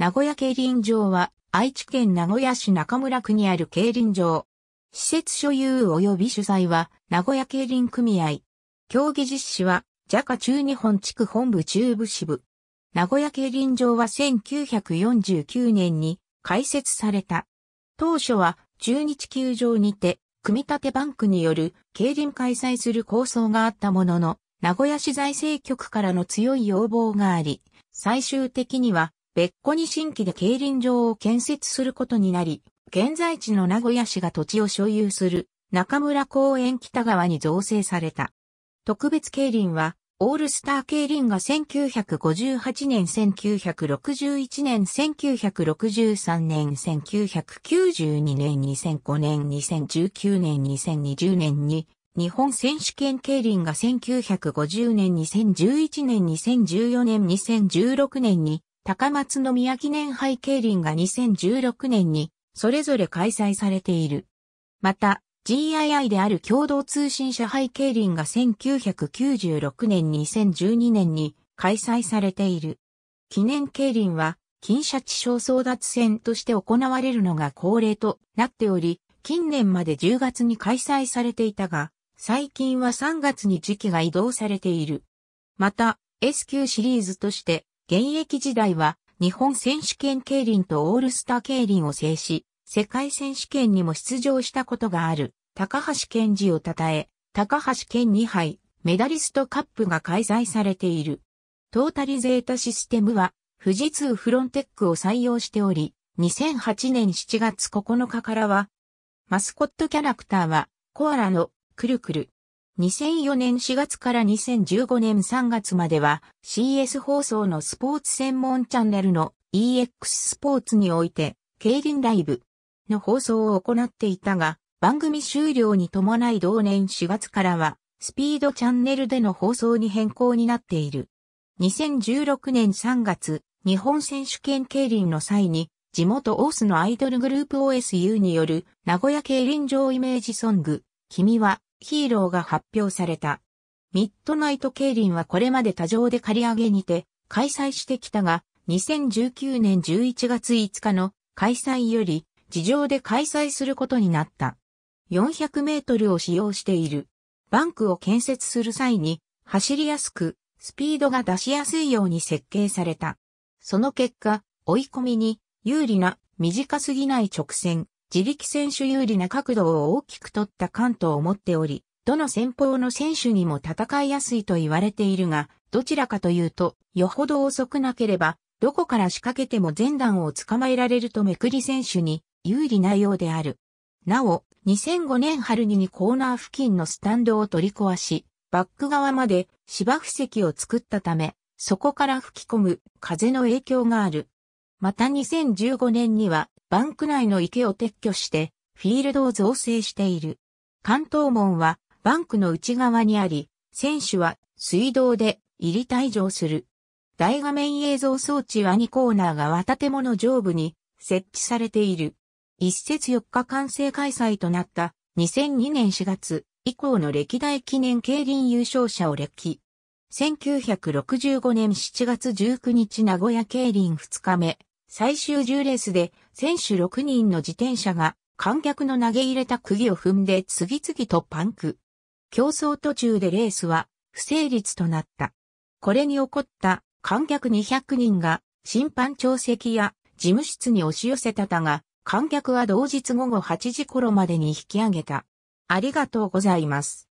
名古屋競輪場は、愛知県名古屋市中村区にある競輪場。施設所有及び主催は、名古屋競輪組合。競技実施は、JACA 中日本地区本部中部支部。名古屋競輪場は1949年に開設された。当初は中日球場にて、組み立てバンクによる競輪開催する構想があったものの、名古屋市財政局からの強い要望があり、最終的には別個に新規で競輪場を建設することになり、現在地の名古屋市が土地を所有する中村公園北側に造成された。特別競輪は、オールスター競輪が1958年、1961年、1963年、1992年、2005年、2019年、2020年に、日本選手権競輪が1950年、2011年、2014年、2016年に、高松宮記念杯競輪が2016年にそれぞれ開催されている。また、GII である共同通信社杯競輪が1996年2012年に開催されている。記念競輪は、金シャチ小争奪戦として行われるのが恒例となっており、近年まで10月に開催されていたが、最近は3月に時期が移動されている。また、S 級シリーズとして、現役時代は日本選手権競輪とオールスター競輪を制し、世界選手権にも出場したことがある、高橋健二を称え、高橋健2杯、メダリストカップが開催されている。トータリゼータシステムは、富士通フロンテックを採用しており、2008年7月9日からは、マスコットキャラクターは、コアラのくるくる、2004年4月から2015年3月までは CS 放送のスポーツ専門チャンネルの EX スポーツにおいて、競輪ライブの放送を行っていたが、番組終了に伴い同年4月からは、スピードチャンネルでの放送に変更になっている。2016年3月、日本選手権競輪の際に、地元オースのアイドルグループ OSU による名古屋競輪場イメージソング、君はヒーローが発表された。ミッドナイト競輪はこれまで多場で借り上げにて開催してきたが、2019年11月5日の開催より、地上で開催することになった。400メートルを使用している。バンクを建設する際に、走りやすく、スピードが出しやすいように設計された。その結果、追い込みに有利な短すぎない直線、自力選手有利な角度を大きく取った感東を持っており、どの先方の選手にも戦いやすいと言われているが、どちらかというと、よほど遅くなければ、どこから仕掛けても前段を捕まえられるとめくり選手に有利なようである。なお、2005年春にコーナー付近のスタンドを取り壊し、バック側まで芝布石を作ったため、そこから吹き込む風の影響がある。また2015年にはバンク内の池を撤去してフィールドを造成している。関東門はバンクの内側にあり、選手は水道で入り退場する。大画面映像装置は2コーナーが建物上部に設置されている。一節4日完成開催となった2002年4月以降の歴代記念競輪優勝者を歴。1965年7月19日名古屋競輪2日目、最終10レースで選手6人の自転車が観客の投げ入れた釘を踏んで次々とパンク。競争途中でレースは不成立となった。これに起こった観客200人が審判長席や事務室に押し寄せたたが、観客は同日午後8時頃までに引き上げた。ありがとうございます。